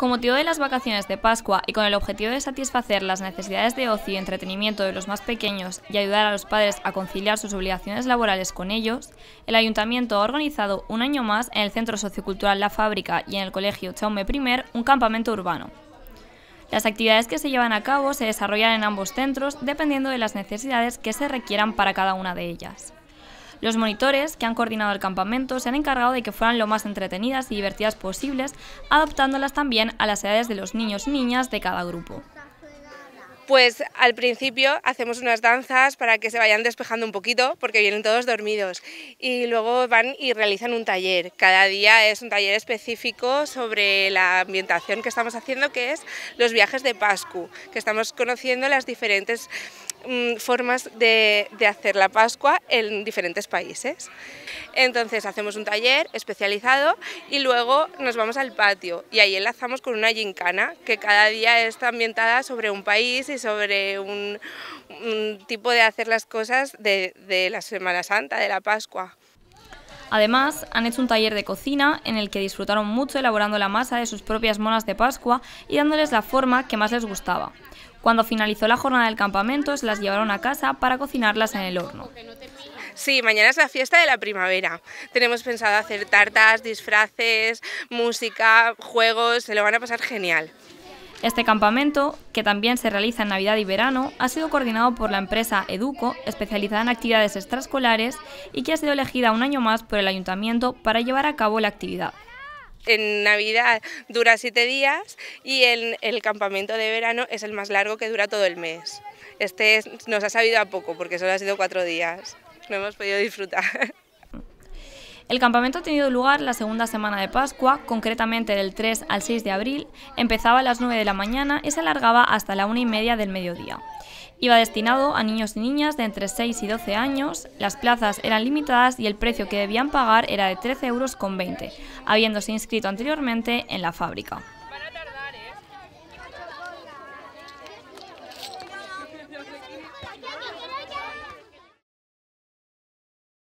Con motivo de las vacaciones de Pascua y con el objetivo de satisfacer las necesidades de ocio y entretenimiento de los más pequeños y ayudar a los padres a conciliar sus obligaciones laborales con ellos, el Ayuntamiento ha organizado un año más en el Centro Sociocultural La Fábrica y en el Colegio Chaume I un campamento urbano. Las actividades que se llevan a cabo se desarrollan en ambos centros dependiendo de las necesidades que se requieran para cada una de ellas. Los monitores, que han coordinado el campamento, se han encargado de que fueran lo más entretenidas y divertidas posibles, adaptándolas también a las edades de los niños y niñas de cada grupo pues al principio hacemos unas danzas para que se vayan despejando un poquito porque vienen todos dormidos y luego van y realizan un taller. Cada día es un taller específico sobre la ambientación que estamos haciendo que es los viajes de Pascu, que estamos conociendo las diferentes mm, formas de, hacer la Pascua en diferentes países. Entonces hacemos un taller especializado y luego nos vamos al patio y ahí enlazamos con una gincana que cada día está ambientada sobre un país sobre un, tipo de hacer las cosas de, de la Semana Santa, de la Pascua. Además, han hecho un taller de cocina en el que disfrutaron mucho elaborando la masa de sus propias monas de Pascua y dándoles la forma que más les gustaba. Cuando finalizó la jornada del campamento, se las llevaron a casa para cocinarlas en el horno. Sí, mañana es la fiesta de la primavera. Tenemos pensado hacer tartas, disfraces, música, juegos, se lo van a pasar genial. Este campamento, que también se realiza en Navidad y verano, ha sido coordinado por la empresa Educo, especializada en actividades extraescolares, y que ha sido elegida un año más por el ayuntamiento para llevar a cabo la actividad. En Navidad dura siete días y el, el campamento de verano es el más largo que dura todo el mes. Este nos ha sabido a poco porque solo ha sido cuatro días. No hemos podido disfrutar. El campamento ha tenido lugar la segunda semana de Pascua, concretamente del 3 al 6 de abril, empezaba a las 9 de la mañana y se alargaba hasta la 1 y media del mediodía. Iba destinado a niños y niñas de entre 6 y 12 años, las plazas eran limitadas y el precio que debían pagar era de 13,20 euros, habiéndose inscrito anteriormente en la fábrica.